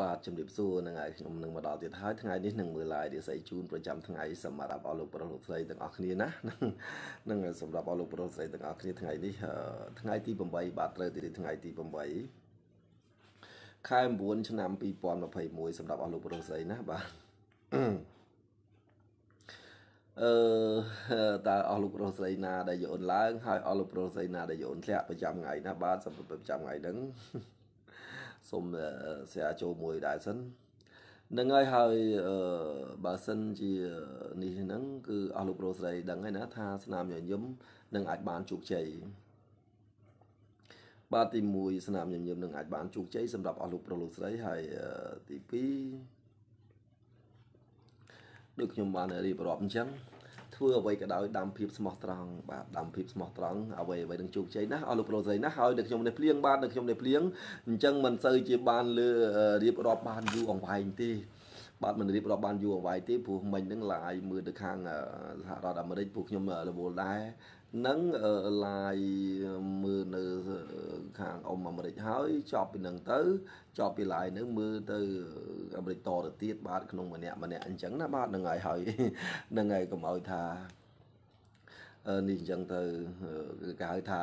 បាទជំរាបសួរនឹងហើយខ្ញុំនឹងមកដល់ទៀតហើយថ្ងៃនេះនឹងមើល live រាសីជូនប្រចាំថ្ងៃសម្រាប់អស់លោកប្រុសលោកស្រីទាំងអស់គ្នាណានឹងសម្រាប់អស់លោកប្រុសស្រីទាំងអស់គ្នាថ្ងៃនេះថ្ងៃទី8បាទត្រូវទីថ្ងៃទី8ខែ9ឆ្នាំ2021សម្រាប់អស់លោកប្រុសស្រីណាបាទអឺតើអស់លោកប្រុសស្រីណាដែលយូនឡើងហើយអស់លោកប្រុសស្រីណាដែលយូនធ្លាក់ប្រចាំថ្ងៃណាបាទសម្រាប់ប្រចាំថ្ងៃហ្នឹងសូមស្រាចូលមួយដែរសិននឹងហើយហើយបើសិនជានេះហ្នឹងគឺអស់លោកប្រុសស្រី ដឹងហើយណា ថាស្នាមញញឹមនឹងអាចបានជោគជ័យបាទទី1ស្នាមញញឹមនឹងអាចបានជោគជ័យសម្រាប់អស់លោកប្រុសលោកស្រីហើយទី2ដូចខ្ញុំបានរៀបរាប់អញ្ចឹងធ្វើអ្វីក៏ដោយដើមភាពស្មោះត្រង់បាទដើមភាពស្មោះត្រង់អ្វីអ្វីនឹងជោគជ័យណាស់អស់លោកប្រូសេរីណាស់ហើយនៅខ្ញុំនេះភ្លៀងបាទនៅខ្ញុំនេះភ្លៀងអញ្ចឹងមិនសូវជាបានលើរៀបរាប់បានយូរអង្វែងទេបាទមិនរៀបរាប់បានយូរអង្វែងទេព្រោះមិញហ្នឹងឡាយមើលទៅខាងសហរដ្ឋអាមេរិកពួកខ្ញុំរវល់ដែរនឹងឡាយមើលនៅខាងអ៊ំអាមេរិកហើយចប់ពីនឹងទៅចប់ពីឡាយនឹងមើលទៅអាមេរិកតទៅទៀតបាទក្នុងម្នាក់ម្នាក់អញ្ចឹងណាបាទនឹងហើយហើយនឹងហើយកុំឲ្យថានេះអញ្ចឹងទៅគេហៅថា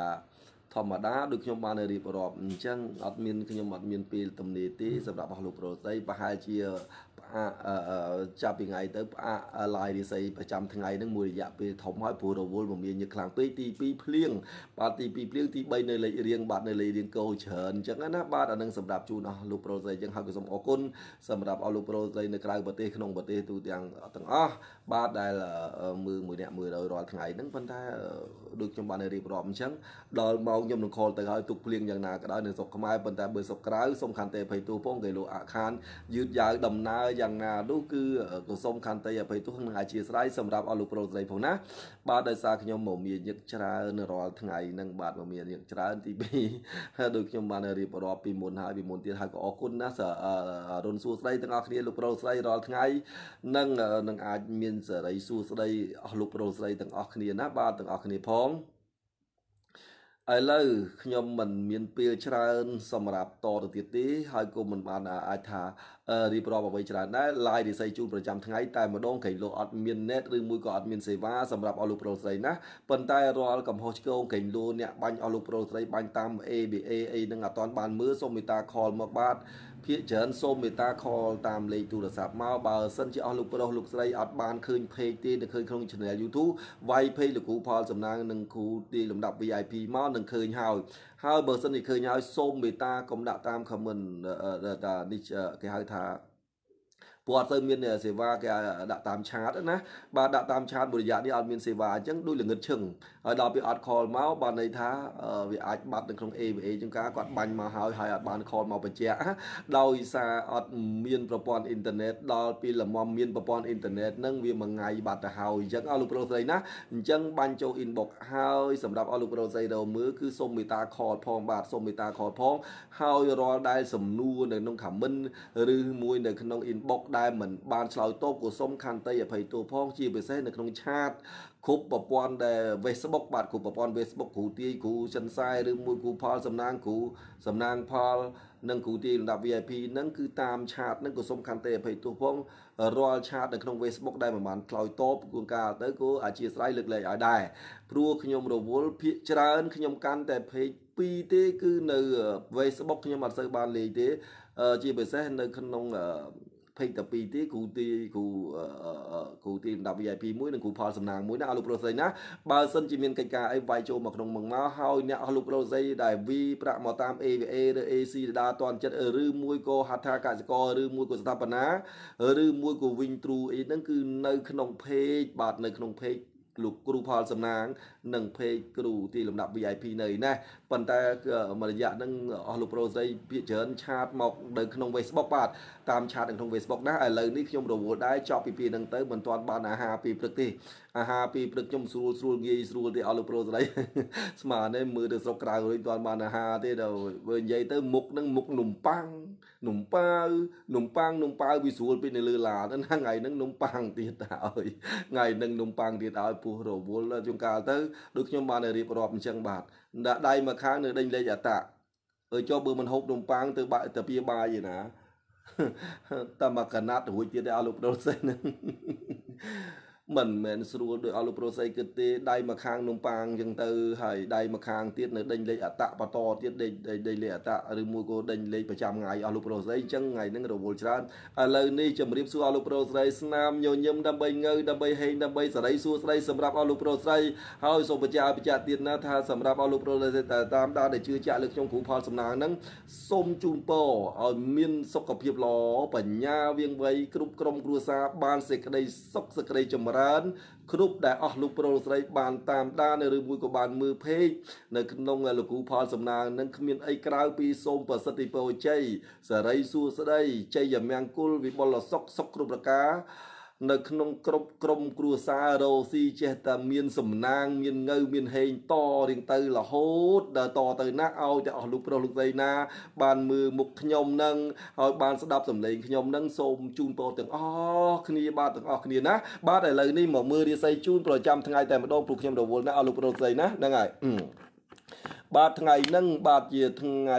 ធម្មតាដូចខ្ញុំបានរៀបរាប់អញ្ចឹងអត់មានខ្ញុំអត់មានពេលទំនេរទេសម្រាប់អស់លោកប្រុសស្រីប្រហែលជាផ្អាកចាប់ពីថ្ងៃទៅផ្អាកឡាយរិស័យប្រចាំថ្ងៃហ្នឹងមួយរយៈពេលធំហើយព្រោះរវល់មមាញឹកខ្លាំងពេកទី2ភ្លៀងបាទទី2ភ្លៀងទី3នៅលេខរៀងបាទនៅលេខរៀងកោច្រើនអញ្ចឹងណាបាទអានឹងសម្រាប់ជូនអស់លោកប្រុសស្រីអញ្ចឹងហើយក៏សូមអរគុណសម្រាប់អស់លោកប្រុសស្រីនៅក្រៅប្រទេសក្នុងប្រទេសទូទាំងទាំងអស់បាទដែលមើលមួយអ្នកមើលរាល់ថ្ងៃហ្នឹងប៉ុន្តែដូចខ្ញុំបានរៀបរាប់អញ្ចឹងដល់ម៉ោងខ្ញុំនឹងខលទៅហើយទុកភ្លៀងយ៉ាងណាក៏ដោយនៅស្រុកខ្មែរប៉ុន្តែបើស្រុកក្រៅសូមខន្តីអភ័យទោសផងគេលោកអាខានយឺតយ៉ាវដំណើរយ៉ាងណានោះគឺក៏សូមខន្តីអភ័យទោសនិងអធិស្ឋានសម្រាប់អស់លោកប្រុសស្រីផងណា បាទដោយសារខ្ញុំមកមានញឹកច្រើនរាល់ថ្ងៃនឹងបាទមកមានញឹកច្រើនទី2ហើយដូចខ្ញុំបានរៀបរាប់ពីមុនហើយពីមុនទៀតហើយក៏អរគុណណារុនសួស្ដីទាំងអស់គ្នាលោកប្រុសស្រីរាល់ថ្ងៃនឹងនឹងអាចមានសេរីសួស្ដីអស់លោកប្រុសស្រីទាំងអស់គ្នាណាបាទទាំងអស់គ្នាផងឥឡូវខ្ញុំមិនមានពេលច្រើនសម្រាប់តទៅទៀតទេហើយក៏មិនបានអាចថារៀបរាប់អ្វីច្រើនដែរ live រិស័យជូនប្រចាំថ្ងៃតែម្ដងក្រែងលោកអត់មាន net ឬមួយក៏អត់មានសេវាសម្រាប់អស់លោកប្រុសស្រីណាប៉ុន្តែរាល់កំហុសឆ្គងក្រែងលោកអ្នកបាញ់អស់លោកប្រុសស្រីបាញ់តាម ABA អីហ្នឹងអត់ទាន់បានមើលសូមមេត្តា call មកបាទភាកច្រើនសូមមេត្តាខលតាមលេខទូរស័ព្ទមកបើសិនជាអស់លោកប្រុសលោកស្រីអត់បានឃើញ page ទេនៅឃើញក្នុង channel YouTube វាយ page លោកគ្រូផល សំណាងនិងគ្រូទីលំដាប់ VIP មកនឹងឃើញហើយហើយបើសិនជាឃើញហើយសូមមេត្តាកុំដាក់តាម comment នេះគេហៅថាព្រោះអត់ទៅមានសេវាគេដាក់តាមឆាតណាបាទដាក់តាមឆាតមួយរយៈនេះអត់មានសេវាអញ្ចឹងដូចល្ងឹតឈឹងហើយដល់ពេលអត់ call មកបានន័យថាវាអាចបាត់នៅក្នុង AVA ជាងការគាត់បាញ់មកហើយហើយអត់បាន call មកបញ្ជាក់ដោយសារអត់មានប្រព័ន្ធអ៊ីនធឺណិតដល់ពេលល្មមមានប្រព័ន្ធអ៊ីនធឺណិតនឹងវាមួយថ្ងៃបាត់ទៅហើយអញ្ចឹងអស់លោកប្រុសស្រីណាអញ្ចឹងបាញ់ចូល inbox ហើយសម្រាប់អស់លោកប្រុសស្រីរមើលគឺសូមមេត្តា call ផងបាទសូមមេត្តា call ផងហើយរាល់ដែលសំណួរនៅក្នុង comment ឬមួយនៅក្នុង inbox ដែលមិនបានឆ្លើយតបក៏សូមខន្តីអភ័យទោសផងជាពិសេសនៅក្នុងឆាតគ្រប់ប្រព័ន្ធដែល Facebook បាទគ្រប់ប្រព័ន្ធ Facebook គ្រូទាយគ្រូចិនសាយឬមួយគ្រូផលសំណាងគ្រូសំណាងផលនិងគ្រូទាយលំដាប់ VIP នឹងគឺតាមឆាតនឹងក៏សូមខន្តីអភ័យទោសផងរាល់ឆាតនៅក្នុង Facebook ដែលមិនបានឆ្លើយតបគួរកាលទៅក៏អធិស្ឋានលើកលែងឲ្យដែរព្រោះខ្ញុំរវល់ភាកច្រើនខ្ញុំកាន់តែ page 2ទេគឺនៅ Facebook ខ្ញុំអត់សូវបានលេងទេ ជាពិសេសនៅក្នុង22ទេគ្រូទីគ្រូគ្រូទីលំដាប់ VIP មួយនិងគ្រូផលសំណាងមួយណាអស់លោកប្រុសស្រីណាបើសិនជាមានកិច្ចការអីវាយចូលមកក្នុងមួយមកហើយអ្នកអស់លោកប្រុសស្រីដែល V ប្រាក់មកតាម AVA ឬ AC ដដែលតន់ចិត្តឬមួយក៏ហត្ថកសិករឬមួយក៏ស្ថាបនាឬមួយក៏ Win True អីហ្នឹងគឺនៅក្នុង page បាទនៅក្នុង page លោកគ្រូផលសំណាងនិងពេកគ្រូទីលំដាប់ VIP នៅណាប៉ុន្តែមួយរយៈហ្នឹងអស់លោកប្រូស្រីភាកច្រើនឆាតមកនៅក្នុង Facebook បាទតាមឆាតនៅក្នុង Facebook ណាឥឡូវនេះខ្ញុំរវល់ដែរចប់ពីពីហ្នឹងទៅមិនទាន់បានអាហារពីព្រឹកទេអាហារពីព្រឹកខ្ញុំស្រួលស្រួលងាយស្រួលទេអស់លោកប្រូស្រីស្មានទេមើលទៅស្រុកក្រៅវិញមិនទាន់បានអាហារទេដល់បើនិយាយទៅមុខនឹងមុខនំប៉័ងនំប៉ាវនំប៉័ងនំប៉ាវវាស្រួលពេកនៅលើឡានហ្នឹងថ្ងៃហ្នឹងនំប៉័ងទៀតតើឲ្យថ្ងៃហ្នឹងនំប៉័ងទៀតឲ្យពោះរវល់ជួនកាលទៅដូចខ្ញុំបានរៀបរាប់អញ្ចឹងបាទដាក់ដៃមកខាងនៅដេញលេខអតៈអើចុះបើមិនហូបនំប៉័ងទៅបាក់ទៅពីបាយឯណាតែមកកណាត់រួចទៀតឲ្យលោកប្រូសិនហ្នឹងមិនមែនស្រួលដោយអស់លោកប្រូស័យគិតទេដៃមួយខាងនំប៉ាងអញ្ចឹងទៅហើយដៃមួយខាងទៀតនៅដេញលេខអតៈបតទៀតដេញដេញលេខអតៈឬមួយក៏ដេញលេខប្រចាំថ្ងៃអស់លោកប្រូស័យអញ្ចឹងថ្ងៃហ្នឹងរវល់ច្រើនឥឡូវនេះជំរាបសួរអស់លោកប្រូស័យស្នាមញញឹមដើម្បីងើដើម្បីហេងដើម្បីសរីសួស្ដីសម្រាប់អស់លោកប្រូស័យហើយសូមបញ្ជាក់បញ្ជាក់ទៀតណាថាសម្រាប់អស់លោកប្រូស័យតាមដានដែលជឿជាក់លើខ្ញុំគ្រូផលសំណាងហ្នឹងសូមជូនពរឲ្យមានសុខភាពល្អបញ្ញាវាងវៃគ្រប់ក្រុមគ្រួសារបានសេចក្តីសុខសេចក្តីចម្រើនចម្រើនគ្រប់ដែលអស់លោកប្រុសស្រីបានតាមដានឬមួយក៏បានមើល page នៅក្នុងលោកគ្រូផលសំណាងនឹងគ្មានអីក្រៅពីសូមប្រសិទ្ធិពរជ័យសេរីសួស្តីជ័យមង្គលវិបុលសុខសុខគ្រប់ប្រការនៅក្នុងក្របក្រមគ្រួសាររោស៊ីចេះតែមាន សំណាង មានងើមានហេងតរៀងទៅរហូតដល់តទៅណាឲ្យតែអស់លោកប្រុសលោកស្រីណាបានមើលមុខខ្ញុំនឹងឲ្យបានស្ដាប់សម្លេងខ្ញុំនឹងសូមជូនពរទាំងអស់គ្នាបាទទាំងអស់គ្នាណាបាទឥឡូវនេះមកមើលរាសីជូនប្រចាំថ្ងៃតែម្ដងព្រោះខ្ញុំរវល់ណាស់អស់លោកប្រុសលោកស្រីណាហ្នឹងហើយបាទថ្ងៃហ្នឹងបាទជាថ្ងៃ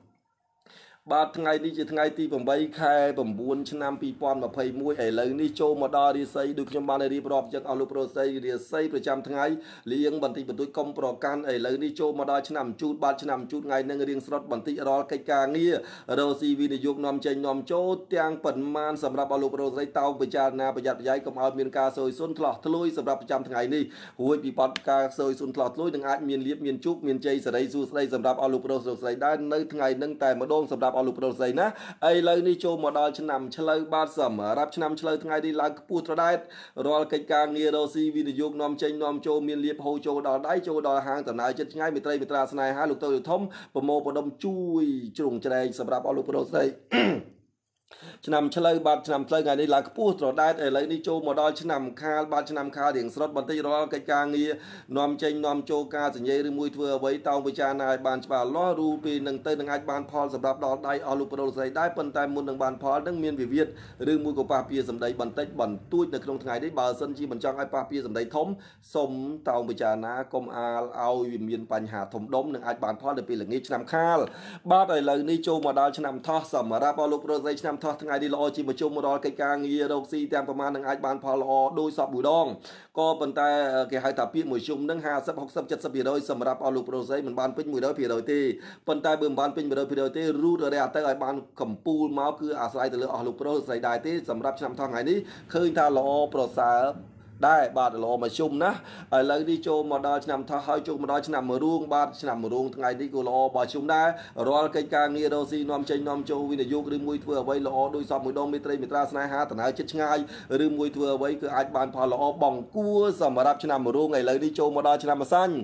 8បាទថ្ងៃនេះជាថ្ងៃទី8ខែ9ឆ្នាំ2021ឥឡូវនេះចូលមកដល់រាសីដូចខ្ញុំបានរៀបរាប់ចឹងអស់លោកប្រុសស្រីរាសីប្រចាំថ្ងៃលៀងបន្តិចបន្តួចកុំប្រកាន់ឥឡូវនេះចូលមកដល់ឆ្នាំជូតបាទឆ្នាំជូតថ្ងៃនឹងរៀងស្រុតបន្តិចរាល់កិច្ចការងាររោស៊ីវិនិយោគនាំចេញនាំចូលទាំងប៉ុន្មានសម្រាប់អស់លោកប្រុសស្រីតោងពិចារណាប្រយ័ត្នប្រយែងកុំឲ្យមានការសយសុនឆ្លោះធ្លួយសម្រាប់ប្រចាំថ្ងៃនេះរួចពីបទការសយសុនឆ្លោះធ្លួយនឹងអាចមានលៀបមានជោគមានជ័យសេរីសួស្តីសម្រាប់អស់លោកប្រុសស្រីដែរនៅថ្ងៃនឹងតែម្ដងសម្រាប់របស់លោកបដូលស្រីណាឥឡូវនេះចូលមកដល់ឆ្នាំឆ្លូវបាទសម្រាប់ឆ្នាំឆ្លូវថ្ងៃនេះឡើងខ្ពស់ត្រដែតរាល់កិច្ចការងាររស៊ីវិនិយោគនាំចេញនាំចូលមានលៀបហូរចូលដល់ដៃចូលដល់ហាងតំណើចិត្តឆ្ងាយមេត្រីមេត្រាស្នេហាលោកតូចលោកធំប្រមោប្រដុំជួយជ្រងជ្រែងសម្រាប់អស់លោកបដូលស្រីឆ្នាំឆ្លូវបាទឆ្នាំឆ្លូវថ្ងៃនេះឡើងខ្ពស់ត្រដែតឥឡូវនេះចូលមកដល់ឆ្នាំខាលបាទឆ្នាំខាលរៀងស្រុតបន្តិចរាល់កិច្ចការងារនាំចេញនាំចូលការសញ្ញេឬមួយធ្វើអ្វីតោងពិចារណាឲ្យបានច្បាស់លាស់រូពីនឹងទៅនឹងអាចបានផលសម្រាប់ដល់ដៃអស់លោកប្រុសស្រីដែរប៉ុន្តែមុននឹងបានផលនឹងមានវិវាទឬមួយក៏ប៉ះពារសម្ដីបន្តិចបន្តួចនៅក្នុងថ្ងៃនេះបើសិនជាមិនចង់ឲ្យប៉ះពារសម្ដីធំសូមតោងពិចារណាកុំអាលឲ្យវាមានបញ្ហាធំដុំនឹងអាចបានផលនៅពេលល្ងាចឆ្នាំខាលបាទឥឡូវនេះចូលមកដល់ឆ្នាំថោះសម្រាប់អស់លោកប្រុសស្រីឆ្នាំកម្មថោះថ្ងៃនេះល្អជាមជ្ឈមដល់កិច្ចការងាររកស៊ីទាំងប្រមាណនឹងអាចបានផលល្អដោយសពមួយដងក៏ប៉ុន្តែគេហៅថាពាក្យមជ្ឈមនឹង50 60 70%សម្រាប់អស់លោកប្រុសស្រីមិនបានពេញ100%ទេប៉ុន្តែបើមិនបានពេញ100%ទេរូតរះទៅឲ្យបានកម្ពូលមកគឺអាស្រ័យទៅលើអស់លោកប្រុសស្រីដែរទេសម្រាប់ឆ្នាំថោះថ្ងៃនេះឃើញថាល្អប្រសើរដែរបាទល្អមកជុំណាឥឡូវនេះចូលមកដល់ឆ្នាំថាហើយចូលមកដល់ឆ្នាំមួយរួងបាទឆ្នាំមួយរួងថ្ងៃនេះក៏ល្អបើជុំដែររាល់កិច្ចការងាររស់ស៊ីនាំចេញនាំចូលវិនិយោគឬមួយធ្វើអ្វីល្អដោយសពមួយដងមេត្រីមេត្រាស្នេហាតណើចិត្តឆ្ងាយឬមួយធ្វើអ្វីគឺអាចបានផលល្អបងគួរសម្រាប់ឆ្នាំមួយរួងឥឡូវនេះចូលមកដល់ឆ្នាំម្សាញ់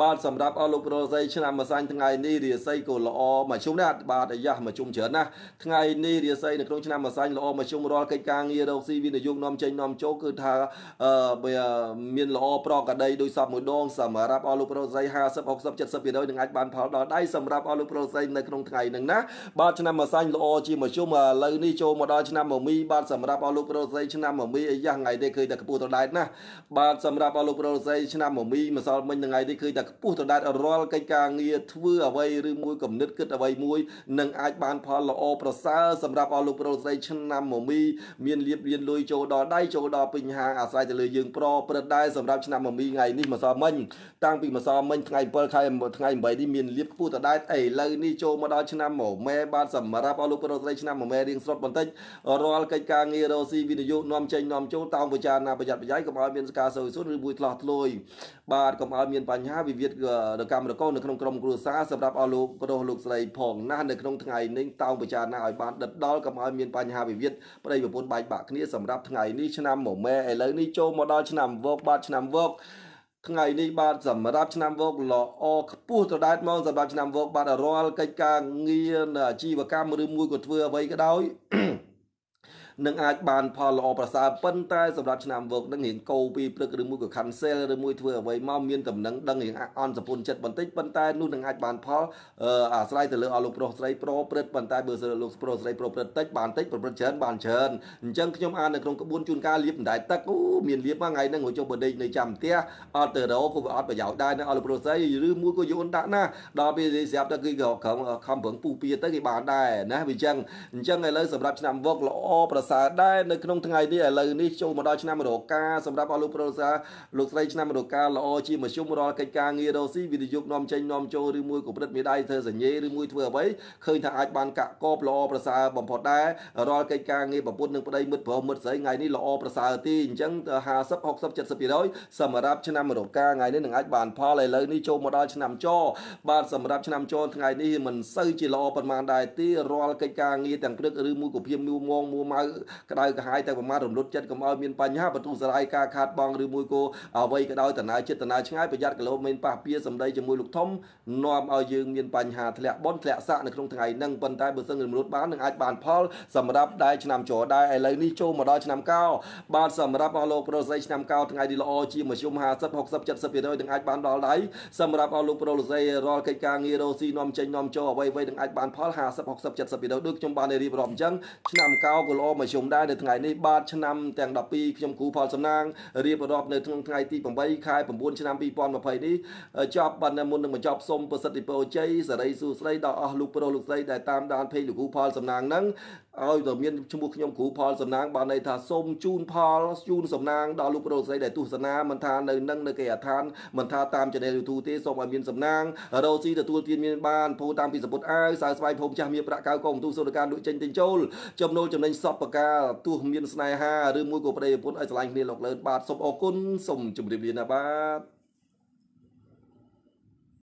បាទសម្រាប់អស់លោករស់ស៊ីឆ្នាំម្សាញ់ថ្ងៃនេះរាសីក៏ល្អមកជុំដែរបាទអាយ៉ាស់មកជុំច្រើនណាស់ថ្ងៃនេះរាសីនៅក្នុងឆ្នាំម្សាញ់ល្អមកជុំរាល់កិច្ចការងាររស់ស៊ីវិនិយោគនាំចេញនាំចូលគឺថាអឺមានល្អប្រកដីដោយសពមួយដងសម្រាប់អស់លោកប្រុសស្រី50 60 70%នឹងអាចបាន ផលដល់ដៃសម្រាប់អស់លោកប្រុសស្រីនៅក្នុងថ្ងៃនឹងណាបាទឆ្នាំអាសាញ់ល្អជាមជ្ឈមឥឡូវនេះចូលមកដល់ឆ្នាំមមីបាទសម្រាប់អស់លោកប្រុសស្រីឆ្នាំមមីអាយ៉ាថ្ងៃនេះឃើញតែខ្ពស់ទៅដែតណាបាទសម្រាប់អស់លោកប្រុសស្រីឆ្នាំមមីម្សិលមិញថ្ងៃនេះឃើញតែខ្ពស់ទៅដែតរាល់កិច្ចការងារធ្វើអ្វីឬមួយគំនិតគិតអ្វីមួយនឹងអាចបានផលល្អប្រសើរសម្រាប់អស់លោកប្រុសស្រីឆ្នាំមមីមានលៀបរៀនលុយចូលដល់ដៃចូលដល់ពេញហាងអាស្រ័យទៅលើដែលយើងប្រព្រឹត្តដែរសម្រាប់ឆ្នាំមមីថ្ងៃនេះម្សិលមិញតាំងពីម្សិលមិញថ្ងៃ7ខែថ្ងៃ8នេះមានលៀបខ្ពស់តដែរឥឡូវនេះចូលមកដល់ឆ្នាំមកម៉ែបានសម្រាប់អស់លោកប្រុសស្រីឆ្នាំមកម៉ែរៀងស្រុតបន្តិចរាល់កិច្ចការងាររស់ស៊ីវិនិយោគនាំចេញនាំចូលតាមពិចារណាប្រយ័ត្នប្រយែងកុំឲ្យមានការសោយសួនឬមួយឆ្លោះធ្លុយបាទកុំឲ្យមានបញ្ហាវិវាទរកម្មរកូននៅក្នុងក្រុមគ្រួសារសម្រាប់អស់លោកប្រុសលោកស្រីផងណាស់នៅក្នុងថ្ងៃនេះតោងពិចារណាឲ្យបានដិតដល់កុំឲ្យមានបញ្ហាវិវាទប្តីប្រពន្ធបែកបាក់គ្នាសម្រាប់ថ្ងៃនេះឆ្នាំមកម៉ែឥឡូវនេះចូលមកដល់ឆ្នាំវក បាទឆ្នាំវកថ្ងៃនេះបាទសម្រាប់ឆ្នាំវកល្អខ្ពស់ត្រដែតមកសម្រាប់ឆ្នាំវកបាទរាល់កិច្ចការងារអាជីវកម្មឬមួយក៏ធ្វើអ្វីក៏ដោយនឹងអាចបានផលល្អប្រសើរប៉ុន្តែសម្រាប់ឆ្នាំវឹកនឹងរៀងកោពីព្រឹកឬមួយក៏ cancel ឬមួយធ្វើអ្វីមកមានដំណឹងដឹងរៀងអន់សពុនចិត្តបន្តិចប៉ុន្តែនោះនឹងអាចបានផលអាស្រ័យទៅលើអស់លោកប្រុសស្រីប្រព្រឹត្តប៉ុន្តែបើសិនលោកប្រុសស្រីប្រព្រឹត្តតិចបានតិចប្រព្រឹត្តច្រើនបានច្រើនអញ្ចឹងខ្ញុំអាននៅក្នុងក្បួនជួនកាលលៀបដែរទឹកអូមានលៀបមកថ្ងៃហ្នឹងហួចចុះបដិនៅចាំផ្ទះអត់ទៅរកក៏វាអត់ប្រយោជន៍ដែរនៅអស់លោកប្រុសស្រីឬមួយក៏យូនដាក់ណាដល់ពេលស្រាប់តែគឺក៏ខំប្រឹងពូពៀទៅគេបានដែរណាវាអញ្ចឹងអញ្ចឹងឥឡូវសម្រាប់ឆ្នាំវឹកល្អប្រសើរដែរនៅក្នុងថ្ងៃនេះឥឡូវនេះចូលមកដល់ឆ្នាំរកាសម្រាប់អស់លោកប្រូសាលោកស្រីឆ្នាំរកាល្អជាមជ្ឈមរាល់កិច្ចការងាររស៊ីវិនិយោគនាំចេញនាំចូលឬមួយកម្រិតមេដៃធ្វើសញ្ញេឬមួយធ្វើអ្វីឃើញថាអាចបានកាក់កបល្អប្រសើរបំផុតដែររាល់កិច្ចការងារប្រពន្ធនិងប្តីមិត្តប្រុសមិត្តស្រីថ្ងៃនេះល្អប្រសើរទីអញ្ចឹង50 60 70%សម្រាប់ឆ្នាំរកាថ្ងៃនេះនឹងអាចបានផលឥឡូវនេះចូលមកដល់ឆ្នាំចបាទសម្រាប់ឆ្នាំចថ្ងៃនេះមិនសូវជាល្អប៉ុន្មានដែរទេរាល់កិច្ចការងារទាំងព្រឹកឬមួយក៏ភាពមួមងមួម៉ៅក្តៅក្រហាយទៅប្រមាថរំលត់ចិត្តកុំឲ្យមានបញ្ហាបន្ទុះសរាយការខាតបង់ឬមួយក៏អ្វីក៏ដោយតណាចិត្តតណាឆ្ងាយប្រយ័ត្នគីឡូមិនប៉ះពៀសម្ដីជាមួយលោកធំនាំឲ្យយើងមានបញ្ហាធ្លាក់បនធ្លាក់សាក់នៅក្នុងថ្ងៃហ្នឹងប៉ុន្តែបើសិនរំលត់បាននឹងអាចបានផល សម្រាប់ដែរឆ្នាំចរដែរឥឡូវនេះចូលមកដល់ឆ្នាំកោបាទសម្រាប់អស់លោកប្រុសស្រីឆ្នាំកោថ្ងៃនេះល្អជាមធ្យម50 60 70%នឹងអាចបានដល់ដៃសម្រាប់អស់លោកប្រុសស្រីរាល់កិច្ចការងាររោស៊ីនាំចេញនាំចូលអ្វីអ្វីនឹងអាចបានផល50 60 70%ដូចខ្ញុំបានរៀបរាប់អញ្ចឹងឆ្នាំកោក៏ល្អមមធ្យមដែរនៅថ្ងៃនេះបាទឆ្នាំទាំង12ខ្ញុំគូផលសំណាងរៀបរាប់នៅក្នុងថ្ងៃទី8ខែ9ឆ្នាំ2020នេះចប់បណ្ណមុននឹងបញ្ចប់សូមប្រសិទ្ធិពរជ័យសេរីសួស្តីដល់អស់លោកប្រុសលោកស្រីដែលតាមដាន page លោកគូផលសំណាងហ្នឹងឲ្យតែមានឈ្មោះខ្ញុំគ្រូផលសំណាងបានន័យថាសូមជូន ផលជូនសំណាងដល់លោករស់ស្រីដែលទស្សនាមិនថានៅនឹងនៅគេអាឋានមិនថាតាម channel YouTube ទេសូមឲ្យមានសំណាងរស់ស៊ីទទួលទានមាន បានពោតាមពីសពុតអាវសើស្វ័យភូមិចាស់មានប្រាក់កៅកងទូសុរការលួចចេញទិញចូលចំណូលចំណេញសពបកាទោះមានស្នេហាឬមួយក៏ប្តីប្រពន្ធឲ្យឆ្លាញ់គ្នាលោកលើនបាទសូមអរគុណសូមជម្រាបលាណាបាទ